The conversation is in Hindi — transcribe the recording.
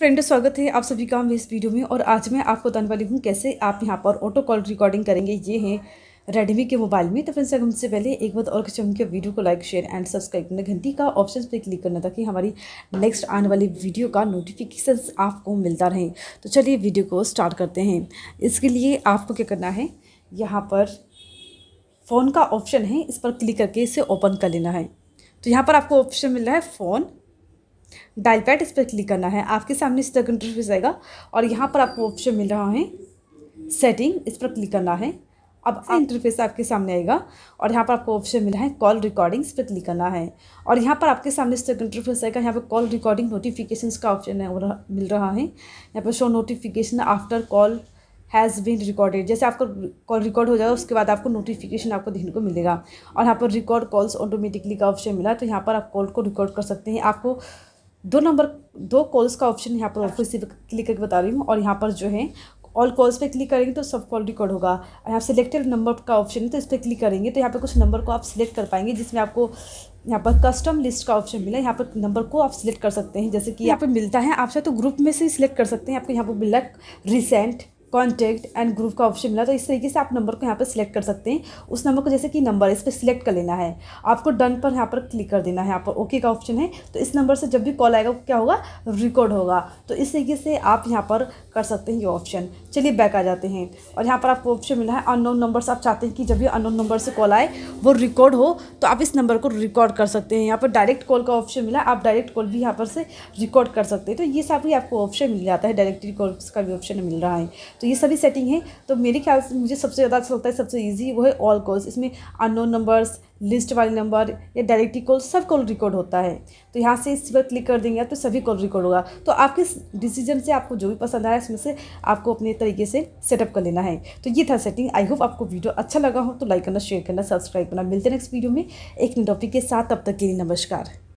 फ्रेंड स्वागत है आप सभी का मेरे इस वीडियो में और आज मैं आपको बताने वाली हूँ कैसे आप यहाँ पर ऑटो कॉल रिकॉर्डिंग करेंगे ये है रेडमी के मोबाइल में तो फ्रेंड्स अगर हमसे पहले एक बार और कुछ हमके वीडियो को लाइक शेयर एंड सब्सक्राइब करना घंटी का ऑप्शन पे क्लिक करना ताकि हमारी नेक्स्ट आने वाली वीडियो का नोटिफिकेशन आपको मिलता रहे तो चलिए वीडियो को स्टार्ट करते हैं इसके लिए आपको क्या करना है यहाँ पर फ़ोन का ऑप्शन है इस पर क्लिक करके इसे ओपन कर लेना है तो यहाँ पर आपको ऑप्शन मिल रहा है फ़ोन डायल पैड इस पर क्लिक करना है आपके सामने इस तरह का इंटरफेस आएगा और यहाँ पर आपको ऑप्शन मिल रहा है सेटिंग इस पर क्लिक करना है अब इंटरफेस आपके सामने आएगा और यहाँ पर आपको ऑप्शन मिला है कॉल रिकॉर्डिंग इस पर क्लिक करना है और यहाँ पर आपके सामने इस तरह इंटरफेस आएगा यहाँ पर कॉल रिकॉर्डिंग नोटिफिकेशन का ऑप्शन है मिल रहा है यहाँ पर show notification after call has been recorded जैसे आपका कॉल रिकॉर्ड हो जाएगा उसके बाद आपको नोटिफिकेशन आपको देखने को मिलेगा और यहाँ पर रिकॉर्ड कॉल्स ऑटोमेटिकली का ऑप्शन मिला तो यहाँ पर आप कॉल को रिकॉर्ड कर सकते हैं आपको दो नंबर दो कॉल्स का ऑप्शन यहाँ पर ऑफिस क्लिक करके बता रही हूँ और यहाँ पर जो है ऑल कॉल्स पे क्लिक करेंगे तो सब कॉल रिकॉर्ड होगा और यहाँ सिलेक्टेड नंबर का ऑप्शन है तो इस पर क्लिक करेंगे तो यहाँ पर कुछ नंबर को आप सिलेक्ट कर पाएंगे जिसमें आपको यहाँ पर कस्टम लिस्ट का ऑप्शन मिला है यहाँ पर नंबर को आप सिलेक्ट कर सकते हैं जैसे कि यहाँ पर मिलता है आप चाहे तो ग्रुप में से सिलेक्ट कर सकते हैं आपको यहाँ पर मिला रिसेंट कॉन्टैक्ट एंड ग्रुप का ऑप्शन मिला तो इस तरीके से आप नंबर को यहाँ पर सिलेक्ट कर सकते हैं उस नंबर को जैसे कि नंबर इस पर सिलेक्ट कर लेना है आपको डन पर यहाँ पर क्लिक कर देना है यहाँ पर ओके का ऑप्शन है तो इस नंबर से जब भी कॉल आएगा क्या होगा रिकॉर्ड होगा तो इस तरीके से आप यहाँ पर कर सकते हैं ये ऑप्शन चलिए बैक आ जाते हैं और यहाँ पर आपको ऑप्शन मिला है अननोन नंबर से आप चाहते हैं कि जब भी अननोन नंबर से कॉल आए वो रिकॉर्ड हो तो आप इस नंबर को रिकॉर्ड कर सकते हैं यहाँ पर डायरेक्ट कॉल का ऑप्शन मिला आप डायरेक्ट कॉल भी यहाँ पर से रिकॉर्ड कर सकते हैं तो ये सब ही आपको ऑप्शन मिल जाता है डायरेक्ट कॉल का भी ऑप्शन मिल रहा है तो ये सभी सेटिंग है तो मेरे ख्याल से मुझे सबसे ज़्यादा अच्छा लगता है सबसे ईजी वो है ऑल कॉल्स इसमें अननोन नंबर्स लिस्ट वाले नंबर या डायरेक्टली कॉल सब कॉल रिकॉर्ड होता है तो यहाँ से इस पर क्लिक कर देंगे तो सभी कॉल रिकॉर्ड होगा तो आपके डिसीजन से आपको जो भी पसंद आया उसमें से आपको अपने तरीके से सेटअप कर लेना है तो ये था सेटिंग आई होप आपको वीडियो अच्छा लगा हो तो लाइक करना शेयर करना सब्सक्राइब करना मिलते नेक्स्ट वीडियो में एक टॉपिक के साथ तब तक के लिए नमस्कार